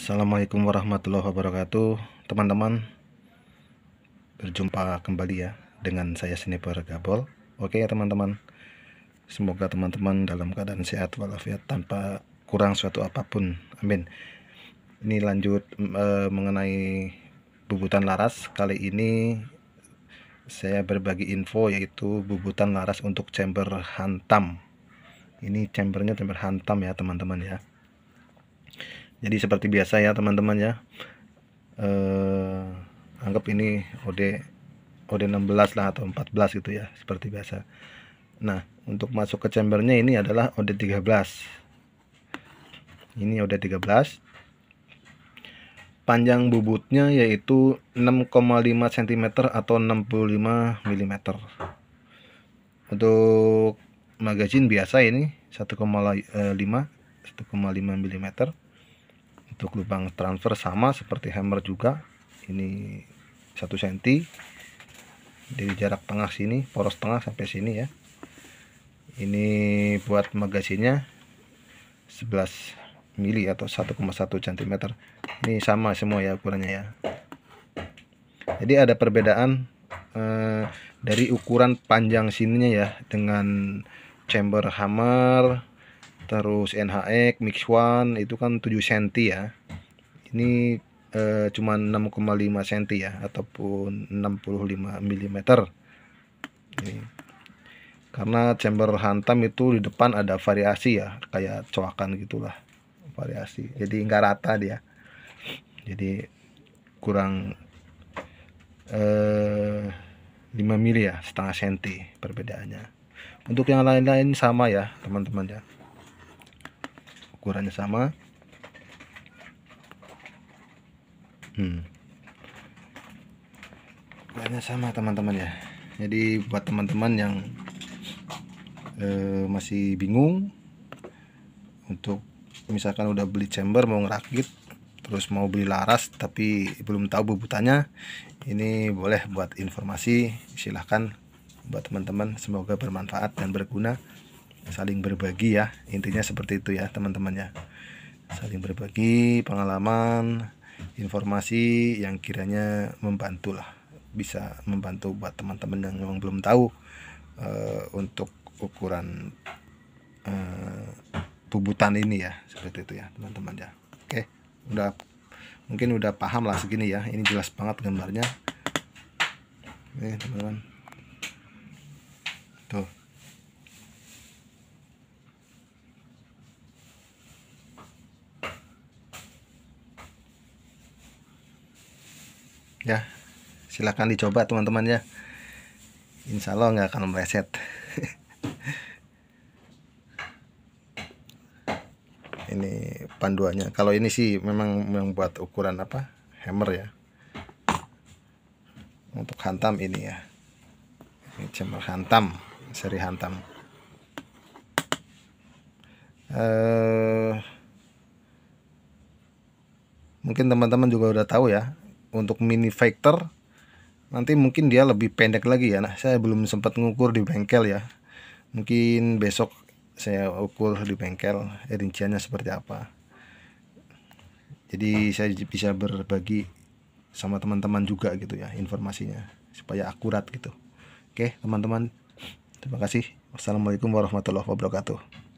Assalamualaikum warahmatullahi wabarakatuh Teman-teman Berjumpa kembali ya Dengan saya Sniper Gabol Oke ya teman-teman Semoga teman-teman dalam keadaan sehat walafiat Tanpa kurang suatu apapun Amin Ini lanjut e, mengenai Bubutan laras Kali ini Saya berbagi info yaitu Bubutan laras untuk chamber hantam Ini chambernya chamber hantam ya teman-teman ya jadi seperti biasa ya teman-teman ya eh, anggap ini OD OD 16 lah atau 14 gitu ya seperti biasa nah untuk masuk ke chambernya ini adalah OD 13 ini OD 13 panjang bubutnya yaitu 6,5 cm atau 65 mm untuk magazine biasa ini 1,5 1,5 mm untuk lubang transfer sama seperti hammer juga ini satu senti dari jarak tengah sini poros tengah sampai sini ya ini buat magasinnya 11 mili atau 1,1 cm ini sama semua ya ukurannya ya jadi ada perbedaan eh, dari ukuran panjang sininya ya dengan chamber hammer terus NHX Mix One itu kan 7 cm ya ini eh, cuma 6,5 cm ya ataupun 65 mm ini. karena chamber hantam itu di depan ada variasi ya kayak coakan gitulah variasi jadi nggak rata dia jadi kurang eh, 5 mili ya setengah senti perbedaannya untuk yang lain-lain sama ya teman-teman ya ukurannya sama hmm. ukurannya sama teman-teman ya jadi buat teman-teman yang eh, masih bingung untuk misalkan udah beli chamber mau ngerakit terus mau beli laras tapi belum tahu bebutannya ini boleh buat informasi silahkan buat teman-teman semoga bermanfaat dan berguna saling berbagi ya intinya seperti itu ya teman-teman ya saling berbagi pengalaman informasi yang kiranya membantu lah bisa membantu buat teman-teman yang memang belum tahu uh, untuk ukuran uh, eh, bubutan ini ya seperti itu ya teman-teman ya oke udah mungkin udah paham lah segini ya ini jelas banget gambarnya ini teman-teman tuh ya silahkan dicoba teman-teman ya insya Allah nggak akan meleset ini panduannya kalau ini sih memang membuat ukuran apa hammer ya untuk hantam ini ya ini chamber hantam seri hantam eh mungkin teman-teman juga udah tahu ya untuk mini factor nanti mungkin dia lebih pendek lagi ya nah saya belum sempat ngukur di bengkel ya mungkin besok saya ukur di bengkel eh, rinciannya seperti apa jadi saya bisa berbagi sama teman-teman juga gitu ya informasinya supaya akurat gitu oke teman-teman terima kasih wassalamualaikum warahmatullahi wabarakatuh